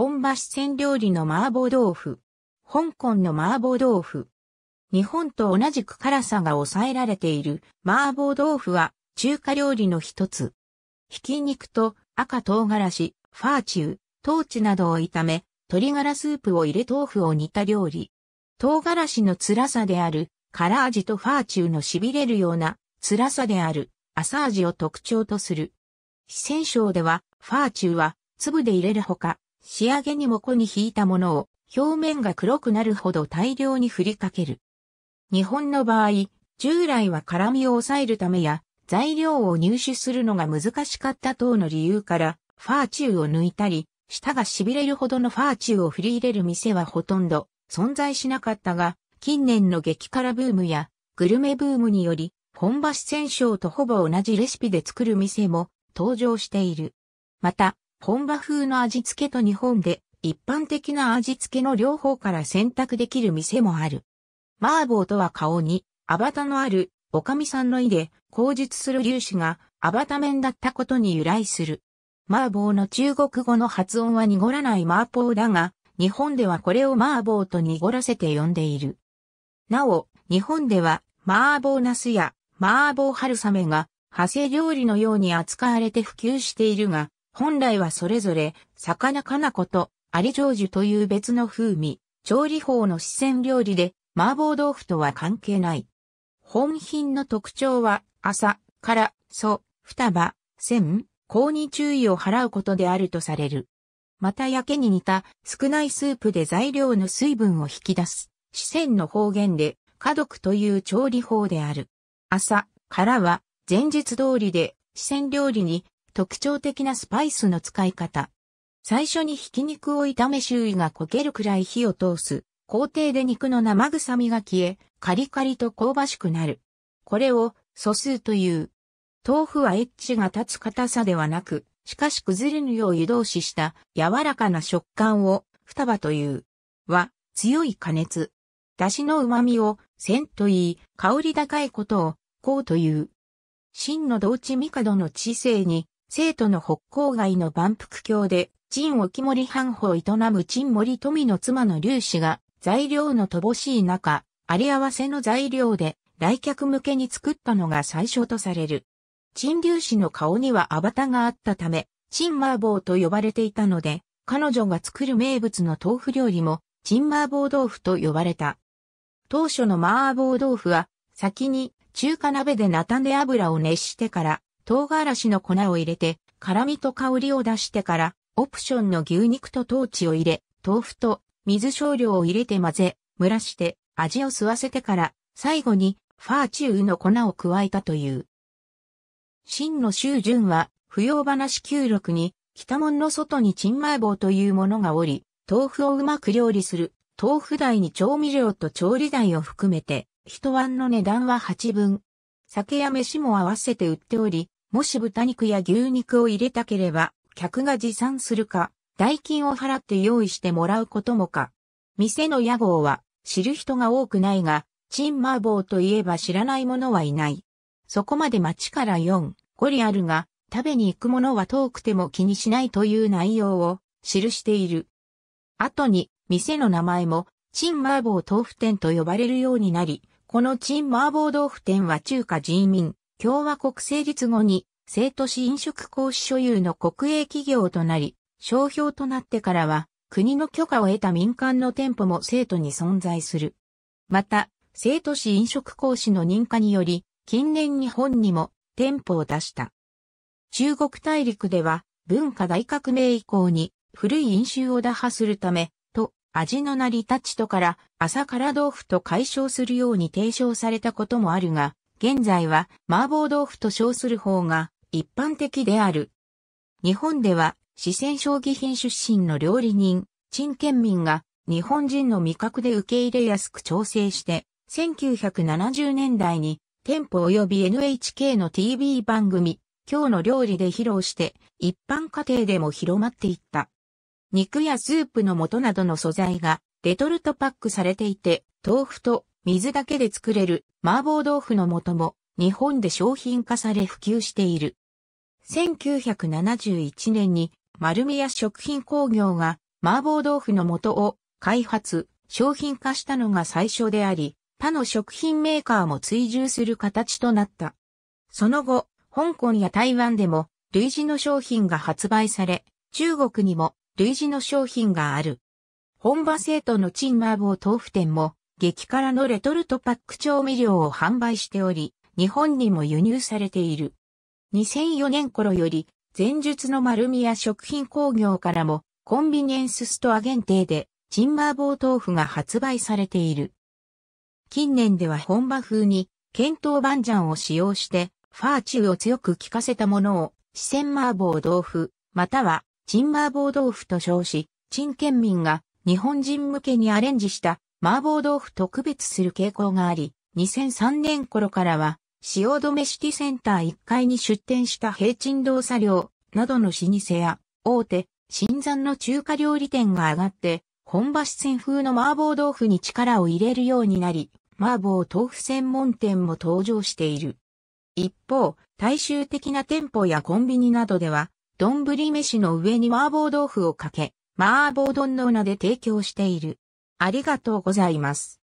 本場四川料理の麻婆豆腐。香港の麻婆豆腐。日本と同じく辛さが抑えられている麻婆豆腐は中華料理の一つ。ひき肉と赤唐辛子、ファーチュー、トーチなどを炒め、鶏ガラスープを入れ豆腐を煮た料理。唐辛子の辛さである辛味とファーチューの痺れるような辛さである朝味を特徴とする。四川省ではファーチューは粒で入れるほか、仕上げにもこに引いたものを表面が黒くなるほど大量に振りかける。日本の場合、従来は辛みを抑えるためや材料を入手するのが難しかった等の理由からファーチューを抜いたり、舌が痺れるほどのファーチューを振り入れる店はほとんど存在しなかったが、近年の激辛ブームやグルメブームにより、本場四川省とほぼ同じレシピで作る店も登場している。また、本場風の味付けと日本で一般的な味付けの両方から選択できる店もある。麻婆とは顔に、アバタのある、おかみさんの意で、口述する粒子が、アバタ面だったことに由来する。麻婆の中国語の発音は濁らない麻婆だが、日本ではこれを麻婆と濁らせて呼んでいる。なお、日本では、麻婆茄子や麻婆春雨が、派生料理のように扱われて普及しているが、本来はそれぞれ、魚かなこと、アリジョージュという別の風味、調理法の四川料理で、麻婆豆腐とは関係ない。本品の特徴は、朝、から、素、双葉、線、香に注意を払うことであるとされる。またやけに似た少ないスープで材料の水分を引き出す、四川の方言で、家族という調理法である。朝からは前日通りで四川料理に特徴的なスパイスの使い方。最初にひき肉を炒め周囲が焦げるくらい火を通す。工程で肉の生臭みが消え、カリカリと香ばしくなる。これを素数という。豆腐はエッジが立つ硬さではなく、しかし崩れぬよう湯通しした柔らかな食感を双葉という。は、強い加熱。だしの旨味を鮮と言い、香り高いことを、こうという。真の道地帝の知性に生徒の北郊外の万福郷で、陳沖森藩法を営む陳森富の妻の劉氏が、材料の乏しい中、あり合わせの材料で、来客向けに作ったのが最初とされる。陳劉氏の顔にはアバタがあったため、陳麻婆と呼ばれていたので、彼女が作る名物の豆腐料理も、陳麻婆豆腐と呼ばれた。当初の麻婆豆腐は、先に中華鍋で菜種油を熱してから、唐辛子の粉を入れて、辛味と香りを出してから、オプションの牛肉とトーチを入れ、豆腐と水少量を入れて混ぜ、蒸らして味を吸わせてから、最後にファーチューの粉を加えたという。真の修順は、不要話九六に、北門の外にチンマイ棒というものがおり、豆腐をうまく料理する、豆腐代に調味料と調理台を含めて、一碗の値段は八分。酒や飯も合わせて売っており、もし豚肉や牛肉を入れたければ、客が持参するか、代金を払って用意してもらうこともか。店の屋号は知る人が多くないが、チンマーボーといえば知らない者はいない。そこまで町から4、5里あるが、食べに行く者は遠くても気にしないという内容を記している。後に、店の名前も、チンマーボー豆腐店と呼ばれるようになり、このチンマーボー豆腐店は中華人民共和国成立後に、生都市飲食講師所有の国営企業となり、商標となってからは、国の許可を得た民間の店舗も生徒に存在する。また、生都市飲食講師の認可により、近年日本にも店舗を出した。中国大陸では、文化大革命以降に古い飲酒を打破するため、と、味の成り立ちとから、朝から豆腐と解消するように提唱されたこともあるが、現在は麻婆豆腐と称する方が一般的である。日本では四川将棋品出身の料理人、陳建民が日本人の味覚で受け入れやすく調整して、1970年代に店舗及び NHK の TV 番組、今日の料理で披露して、一般家庭でも広まっていった。肉やスープの素などの素材がレトルトパックされていて、豆腐と水だけで作れる麻婆豆腐の素も日本で商品化され普及している。1971年に丸宮食品工業が麻婆豆腐の素を開発、商品化したのが最初であり、他の食品メーカーも追従する形となった。その後、香港や台湾でも類似の商品が発売され、中国にも類似の商品がある。本場生徒の陳麻婆豆腐店も激辛のレトルトパック調味料を販売しており、日本にも輸入されている。2004年頃より、前述の丸みや食品工業からも、コンビニエンスストア限定で、チンマーボー豆腐が発売されている。近年では本場風に、検討バンジャンを使用して、ファーチューを強く効かせたものを、四川麻婆豆腐、または、チンマーボー豆腐と称し、陳県民が日本人向けにアレンジした麻婆豆腐特別する傾向があり、2003年頃からは、止めシティセンター1階に出店した平鎮動作料などの老舗や、大手、新山の中華料理店が上がって、本場四川風の麻婆豆腐に力を入れるようになり、麻婆豆腐専門店も登場している。一方、大衆的な店舗やコンビニなどでは、丼飯の上に麻婆豆腐をかけ、麻婆丼の名で提供している。ありがとうございます。